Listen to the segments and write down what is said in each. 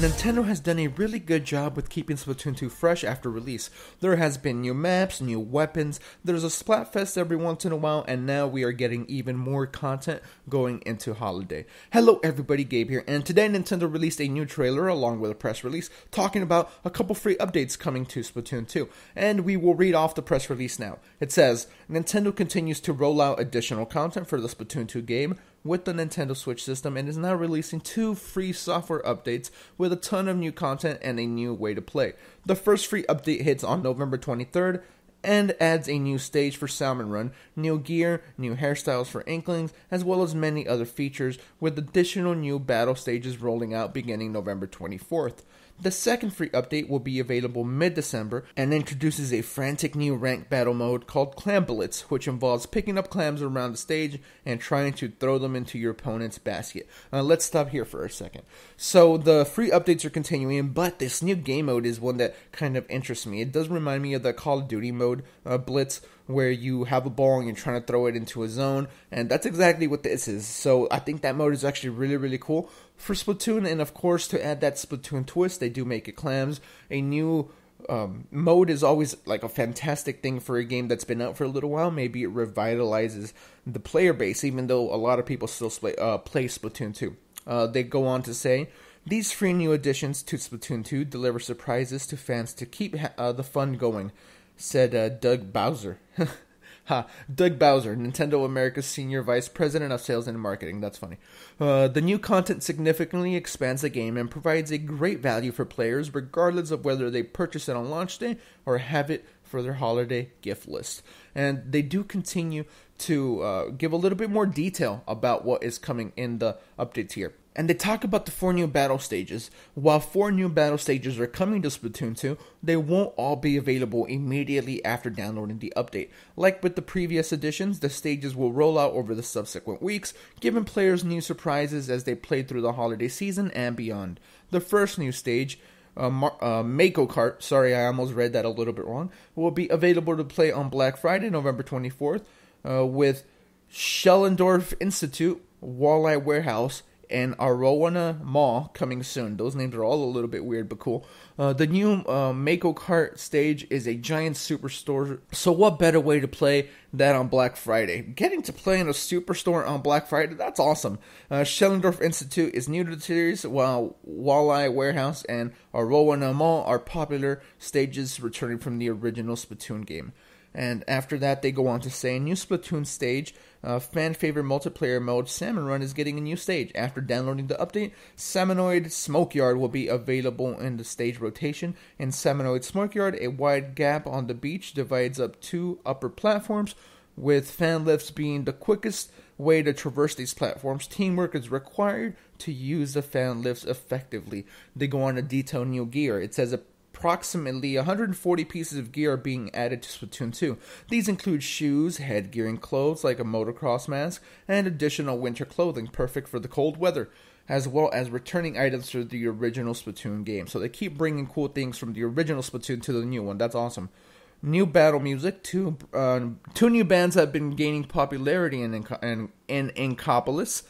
Nintendo has done a really good job with keeping Splatoon 2 fresh after release. There has been new maps, new weapons, there's a Splatfest every once in a while, and now we are getting even more content going into holiday. Hello everybody, Gabe here, and today Nintendo released a new trailer along with a press release talking about a couple free updates coming to Splatoon 2, and we will read off the press release now. It says, Nintendo continues to roll out additional content for the Splatoon 2 game, with the Nintendo Switch system and is now releasing two free software updates with a ton of new content and a new way to play. The first free update hits on November 23rd and adds a new stage for Salmon Run, new gear, new hairstyles for Inklings, as well as many other features, with additional new battle stages rolling out beginning November 24th. The second free update will be available mid December and introduces a frantic new ranked battle mode called Clam Bullets, which involves picking up clams around the stage and trying to throw them into your opponent's basket. Uh, let's stop here for a second. So, the free updates are continuing, but this new game mode is one that kind of interests me. It does remind me of the Call of Duty mode, uh, Blitz where you have a ball and you're trying to throw it into a zone, and that's exactly what this is. So I think that mode is actually really, really cool for Splatoon, and of course to add that Splatoon twist, they do make it clams a new um, mode is always like a fantastic thing for a game that's been out for a little while. Maybe it revitalizes the player base, even though a lot of people still play, uh, play Splatoon 2. Uh, they go on to say these three new additions to Splatoon 2 deliver surprises to fans to keep ha- uh, the fun going said uh, Doug Bowser. ha, Doug Bowser, Nintendo America's Senior Vice President of Sales and Marketing. That's funny. Uh, the new content significantly expands the game and provides a great value for players, regardless of whether they purchase it on launch day or have it for their holiday gift list. And they do continue to uh, give a little bit more detail about what is coming in the updates here. And they talk about the four new battle stages. While four new battle stages are coming to Splatoon 2, they won't all be available immediately after downloading the update. Like with the previous editions, the stages will roll out over the subsequent weeks, giving players new surprises as they play through the holiday season and beyond. The first new stage uh, Mar- uh, Mako Kart, sorry, I almost read that a little bit wrong, will be available to play on Black Friday, November 24th, uh, with Schellendorf Institute, Walleye Warehouse, and Arowana Mall coming soon. Those names are all a little bit weird, but cool. Uh, the new uh, Mako Kart stage is a giant superstore, so what better way to play that on Black Friday? Getting to play in a superstore on Black Friday, that's awesome. Uh, Schellendorf Institute is new to the series, while Walleye Warehouse and Arowana Mall are popular stages returning from the original Splatoon game. And after that, they go on to say a new Splatoon stage, uh, fan favorite multiplayer mode, Salmon Run is getting a new stage. After downloading the update, Salmonoid Smokeyard will be available in the stage rotation. In Salmonoid Smokeyard, a wide gap on the beach divides up two upper platforms, with fan lifts being the quickest way to traverse these platforms. Teamwork is required to use the fan lifts effectively. They go on to detail new gear. It says a approximately 140 pieces of gear are being added to Splatoon 2. These include shoes, headgear, and clothes like a motocross mask, and additional winter clothing perfect for the cold weather, as well as returning items from the original Splatoon game. So they keep bringing cool things from the original Splatoon to the new one. That's awesome. New battle music. Two uh, two new bands have been gaining popularity in in in Inkopolis.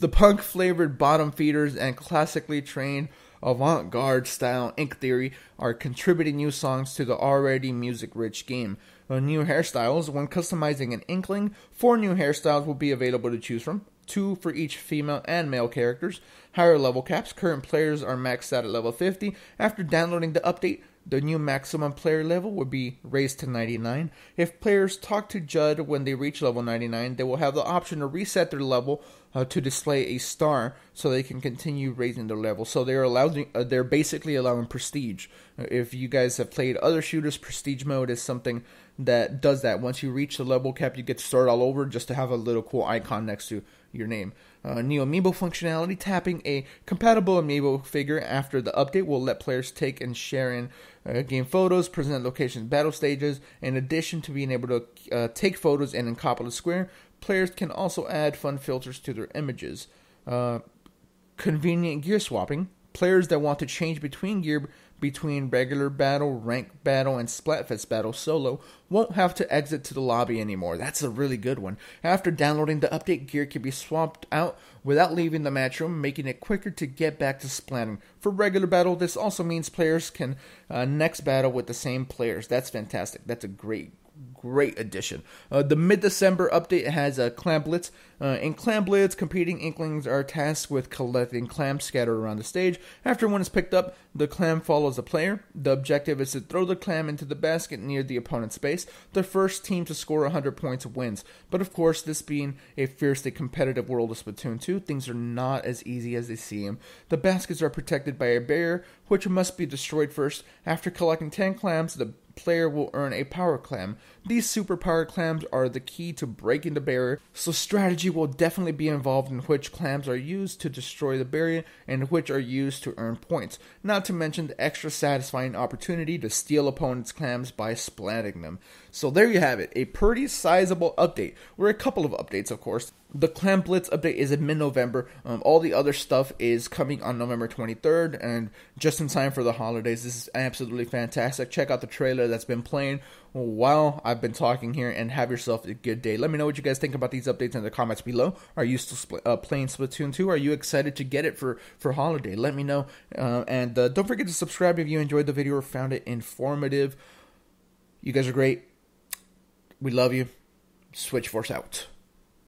The punk flavored bottom feeders and classically trained avant garde style Ink Theory are contributing new songs to the already music rich game. The uh, new hairstyles, when customizing an Inkling, four new hairstyles will be available to choose from. Two for each female and male characters. Higher level caps. Current players are maxed out at level 50. After downloading the update, the new maximum player level will be raised to 99. If players talk to Judd when they reach level 99, they will have the option to reset their level uh, to display a star so they can continue raising their level. So they're allowed uh, they're basically allowing prestige. If you guys have played other shooters, prestige mode is something that does that. Once you reach the level cap, you get to start all over just to have a little cool icon next to your name. Uh, new Amiibo functionality tapping a compatible Amiibo figure after the update will let players take and share in uh, game photos, present locations, battle stages. In addition to being able to uh, take photos in Encopolis Square, players can also add fun filters to their images. Uh, convenient gear swapping. Players that want to change between gear between regular battle, rank battle, and Splatfest battle solo won't have to exit to the lobby anymore. That's a really good one. After downloading the update, gear can be swapped out without leaving the match room, making it quicker to get back to splatting. For regular battle, this also means players can uh, next battle with the same players. That's fantastic. That's a great great addition. Uh, the mid December update has uh, blitz. Uh, in blitz, competing inklings are tasked with collecting clams scattered around the stage. After one is picked up, the clam follows the player. The objective is to throw the clam into the basket near the opponent's base. The first team to score 100 points wins. But of course, this being a fiercely competitive world of Splatoon 2, things are not as easy as they seem. The baskets are protected by a barrier, which must be destroyed first. After collecting 10 clams, the player will earn a power clam. These super power clams are the key to breaking the barrier, so strategy will definitely be involved in which clams are used to destroy the barrier and which are used to earn points, not to mention the extra satisfying opportunity to steal opponents' clams by splatting them. So there you have it, a pretty sizable update, or a couple of updates of course the Clan Blitz update is in mid-November. Um, all the other stuff is coming on November 23rd, and just in time for the holidays. This is absolutely fantastic. Check out the trailer that's been playing while I've been talking here, and have yourself a good day. Let me know what you guys think about these updates in the comments below. Are you still spl- uh, playing Splatoon 2? Are you excited to get it for for holiday? Let me know, uh, and uh, don't forget to subscribe if you enjoyed the video or found it informative. You guys are great. We love you. Switch Force out.